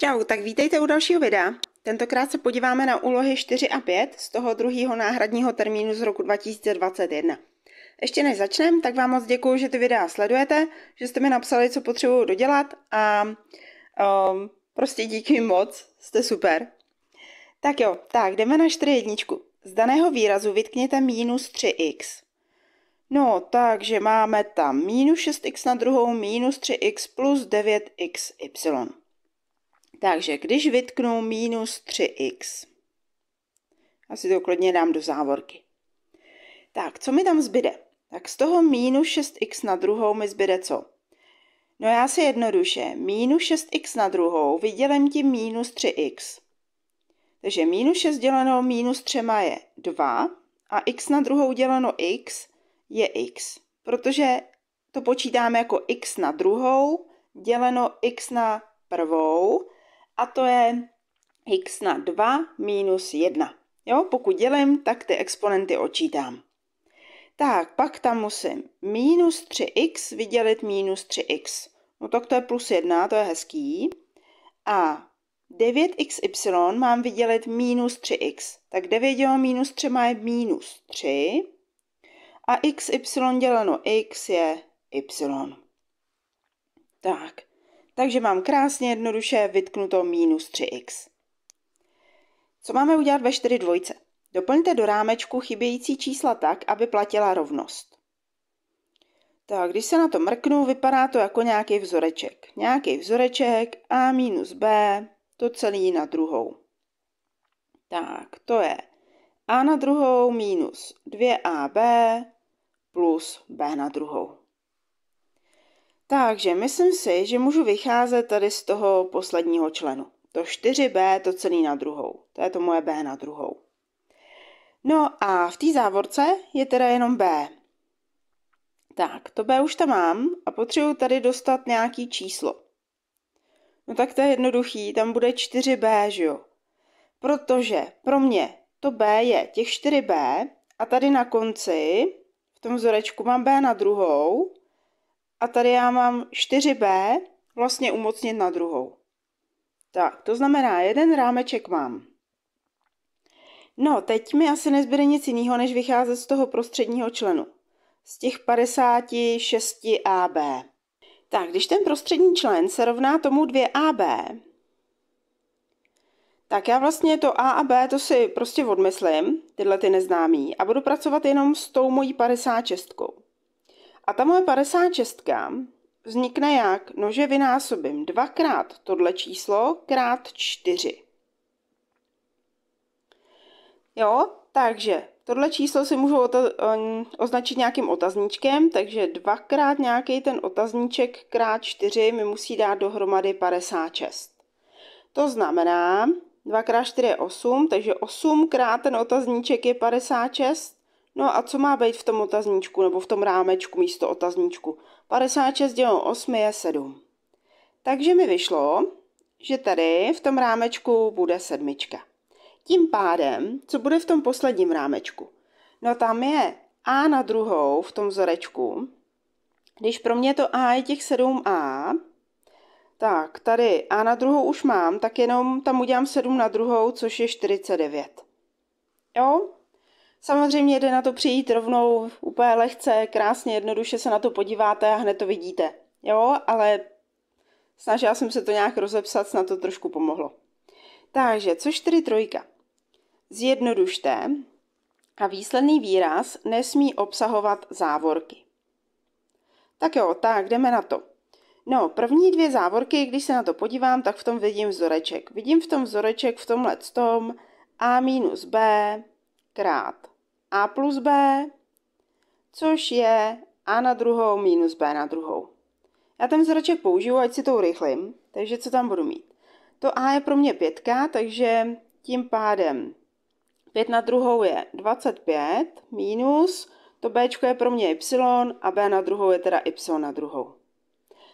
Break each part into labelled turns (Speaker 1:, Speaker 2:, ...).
Speaker 1: Čau, tak vítejte u dalšího videa. Tentokrát se podíváme na úlohy 4 a 5 z toho druhého náhradního termínu z roku 2021. Ještě než začneme, tak vám moc děkuji, že ty videa sledujete, že jste mi napsali, co potřebuju dodělat a um, prostě díky moc, jste super. Tak jo, tak jdeme na 4 jedničku. Z daného výrazu vytkněte minus 3x. No, takže máme tam minus 6x na druhou, minus 3x plus 9xy. Takže když vytknu minus 3x, asi to klidně dám do závorky. Tak, co mi tam zbyde? Tak z toho minus 6x na druhou mi zbyde co? No já si jednoduše, minus 6x na druhou vydělím tím minus 3x. Takže minus 6 děleno minus 3 je 2 a x na druhou děleno x je x. Protože to počítáme jako x na druhou děleno x na prvou a to je x na 2 minus 1. Jo, pokud dělím, tak ty exponenty očítám. Tak, pak tam musím minus 3x vydělit minus 3x. No tak to je plus 1, to je hezký. A 9xy mám vydělit minus 3x. Tak 9 dělo minus 3 má je minus 3. A xy děleno x je y. Tak, takže mám krásně jednoduše vytknuto minus 3x. Co máme udělat ve 4 dvojce? Doplňte do rámečku chybějící čísla tak, aby platila rovnost. Tak, když se na to mrknu, vypadá to jako nějaký vzoreček. Nějaký vzoreček a minus b, to celý na druhou. Tak, to je a na druhou minus 2ab plus b na druhou. Takže myslím si, že můžu vycházet tady z toho posledního členu. To 4b, to celý na druhou. To je to moje b na druhou. No a v té závorce je teda jenom b. Tak, to b už tam mám a potřebuji tady dostat nějaký číslo. No tak to je jednoduchý, tam bude 4b, že jo? Protože pro mě to b je těch 4b a tady na konci v tom vzorečku mám b na druhou a tady já mám 4b vlastně umocnit na druhou. Tak, to znamená, jeden rámeček mám. No, teď mi asi nezbyde nic jiného, než vycházet z toho prostředního členu. Z těch 56 AB. Tak, když ten prostřední člen se rovná tomu 2AB, tak já vlastně to A a B to si prostě odmyslím, tyhle ty neznámý, a budu pracovat jenom s tou mojí 56. A ta moje 56 vznikne jak? No, že vynásobím dvakrát tohle číslo krát 4. Jo, takže tohle číslo si můžu ehm, označit nějakým otazníčkem, takže dvakrát nějaký ten otazníček krát 4 mi musí dát dohromady 56. To znamená, 2 x 4 je 8, takže 8 krát ten otazníček je 56. No a co má být v tom otazníčku nebo v tom rámečku místo otazníčku? 56 děleno 8 je 7. Takže mi vyšlo, že tady v tom rámečku bude sedmička. Tím pádem, co bude v tom posledním rámečku? No tam je A na druhou v tom vzorečku. Když pro mě to A je těch 7A, tak tady A na druhou už mám, tak jenom tam udělám 7 na druhou, což je 49. Jo, Samozřejmě jde na to přijít rovnou úplně lehce, krásně, jednoduše se na to podíváte a hned to vidíte. Jo, ale snažila jsem se to nějak rozepsat, snad to trošku pomohlo. Takže, co čtyři trojka? Zjednodušte a výsledný výraz nesmí obsahovat závorky. Tak jo, tak jdeme na to. No, první dvě závorky, když se na to podívám, tak v tom vidím vzoreček. Vidím v tom vzoreček v tomhle tom A minus B krát a plus b, což je a na druhou minus b na druhou. Já ten vzoreček použiju, ať si to urychlím, takže co tam budu mít? To a je pro mě pětka, takže tím pádem 5 na druhou je 25 minus, to b je pro mě y a b na druhou je teda y na druhou.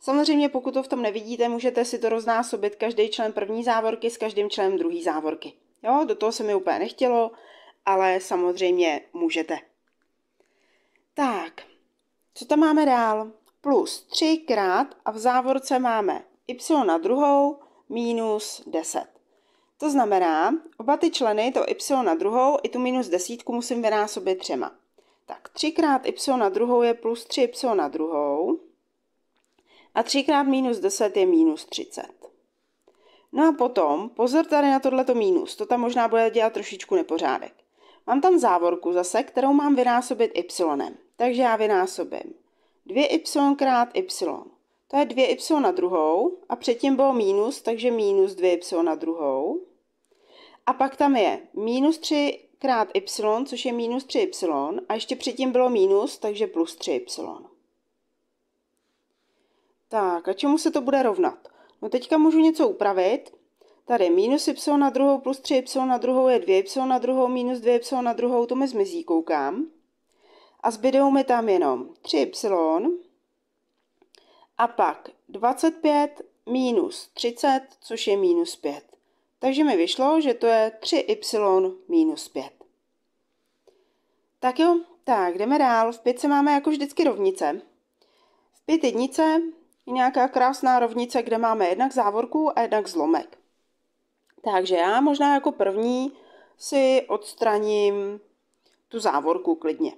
Speaker 1: Samozřejmě, pokud to v tom nevidíte, můžete si to roznásobit každý člen první závorky s každým členem druhé závorky. Jo, do toho se mi úplně nechtělo, ale samozřejmě můžete. Tak, co tam máme dál? Plus 3 krát a v závorce máme y na druhou minus 10. To znamená, oba ty členy, to y na druhou i tu minus desítku musím vynásobit třema. Tak 3 krát y na druhou je plus 3 y na druhou a 3 krát minus 10 je minus 30. No a potom, pozor tady na tohleto minus, to tam možná bude dělat trošičku nepořádek. Mám tam závorku zase, kterou mám vynásobit y. Takže já vynásobím 2y krát y. To je 2y na druhou a předtím bylo mínus, takže mínus 2y na druhou. A pak tam je mínus 3 krát y, což je mínus 3y a ještě předtím bylo mínus, takže plus 3y. Tak a čemu se to bude rovnat? No teďka můžu něco upravit, Tady minus y na druhou plus 3y na druhou je 2y na druhou minus 2y na druhou, to mi zmizí, koukám. A zbydou mi tam jenom 3y a pak 25 minus 30, což je minus 5. Takže mi vyšlo, že to je 3y minus 5. Tak jo, tak jdeme dál. V pětce máme jako vždycky rovnice. V pět jednice je nějaká krásná rovnice, kde máme jednak závorku a jednak zlomek. Takže já možná jako první si odstraním tu závorku klidně.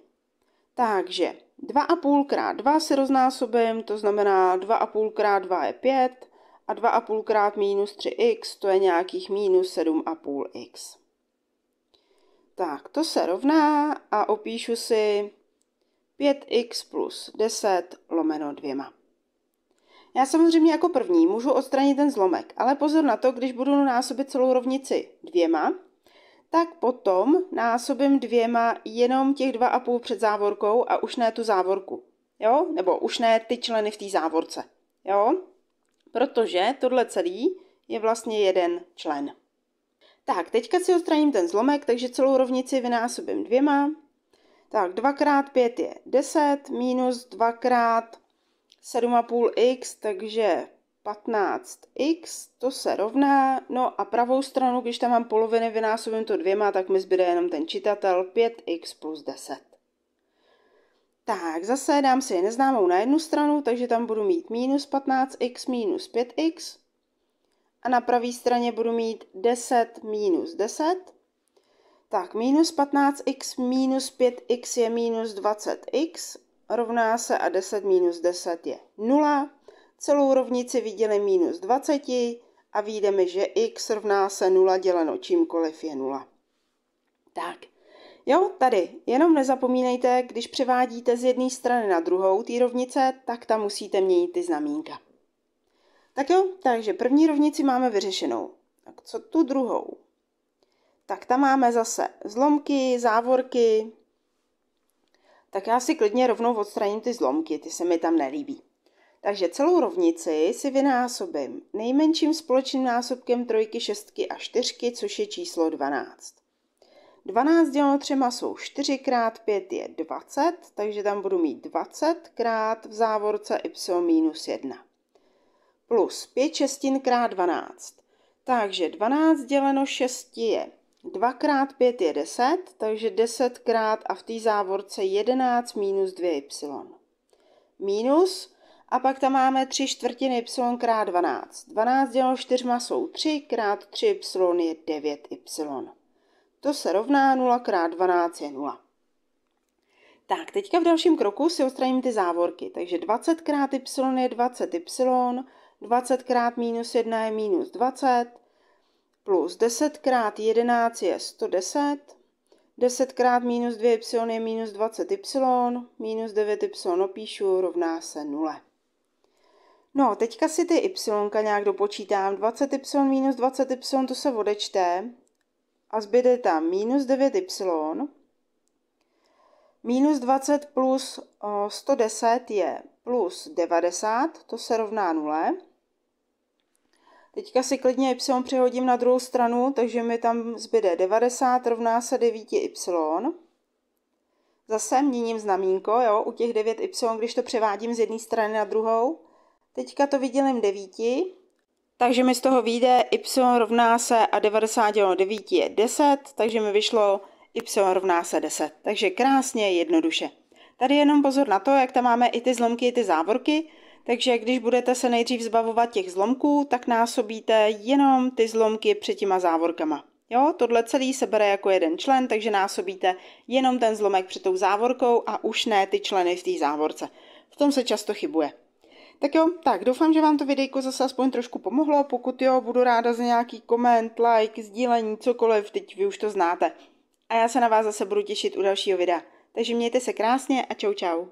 Speaker 1: Takže 2,5 krát 2 si roznásobím, to znamená 2,5 krát 2 je 5 a 2,5 krát minus 3x, to je nějakých minus 7,5x. Tak, to se rovná a opíšu si 5x plus 10 lomeno 2. Já samozřejmě jako první můžu odstranit ten zlomek, ale pozor na to, když budu násobit celou rovnici dvěma, tak potom násobím dvěma jenom těch dva a půl před závorkou a už ne tu závorku. Jo? Nebo už ne ty členy v té závorce. Jo? Protože tohle celý je vlastně jeden člen. Tak, teďka si odstraním ten zlomek, takže celou rovnici vynásobím dvěma. Tak, 2 pět 5 je 10, minus 2 7,5x, takže 15x, to se rovná, no a pravou stranu, když tam mám poloviny, vynásobím to dvěma, tak mi zbyde jenom ten čitatel 5x plus 10. Tak, zase dám si neznámou na jednu stranu, takže tam budu mít minus 15x minus 5x a na pravé straně budu mít 10 minus 10. Tak, minus 15x minus 5x je minus 20x rovná se a 10 minus 10 je 0. Celou rovnici vydělím minus 20 a vidíme že x rovná se 0 děleno čímkoliv je 0. Tak, jo, tady, jenom nezapomínejte, když převádíte z jedné strany na druhou ty rovnice, tak tam musíte měnit ty znamínka. Tak jo, takže první rovnici máme vyřešenou. Tak co tu druhou? Tak tam máme zase zlomky, závorky, tak já si klidně rovnou odstraním ty zlomky, ty se mi tam nelíbí. Takže celou rovnici si vynásobím nejmenším společným násobkem trojky, šestky a čtyřky, což je číslo 12. 12 děleno třema jsou 4 krát 5 je 20, takže tam budu mít 20 krát v závorce y minus 1. Plus 5 šestin krát 12. Takže 12 děleno 6 je 2 x 5 je 10, takže 10 krát a v té závorce 11 minus 2y. Minus a pak tam máme 3 čtvrtiny y krát 12. 12 děleno 4 jsou 3, krát 3y je 9y. To se rovná 0 krát 12 je 0. Tak, teďka v dalším kroku si odstraním ty závorky. Takže 20 krát y je 20y, 20 krát minus 1 je minus 20, plus 10 krát 11 je 110, 10 krát minus 2y je minus 20y, minus 9y opíšu, rovná se 0. No, teďka si ty y nějak dopočítám. 20y minus 20y to se odečte a zbyde tam minus 9y. Minus 20 plus 110 eh, je plus 90, to se rovná 0. Teďka si klidně y přehodím na druhou stranu, takže mi tam zbyde 90 rovná se 9y. Zase měním znamínko, jo, u těch 9y, když to převádím z jedné strany na druhou. Teďka to vydělím 9, takže mi z toho vyjde y rovná se a 90 dělo 9 je 10, takže mi vyšlo y rovná se 10. Takže krásně jednoduše. Tady jenom pozor na to, jak tam máme i ty zlomky, i ty závorky, takže když budete se nejdřív zbavovat těch zlomků, tak násobíte jenom ty zlomky před těma závorkama. Jo, tohle celý se bere jako jeden člen, takže násobíte jenom ten zlomek před tou závorkou a už ne ty členy v té závorce. V tom se často chybuje. Tak jo, tak doufám, že vám to videjko zase aspoň trošku pomohlo. Pokud jo, budu ráda za nějaký koment, like, sdílení, cokoliv, teď vy už to znáte. A já se na vás zase budu těšit u dalšího videa. Takže mějte se krásně a čau čau.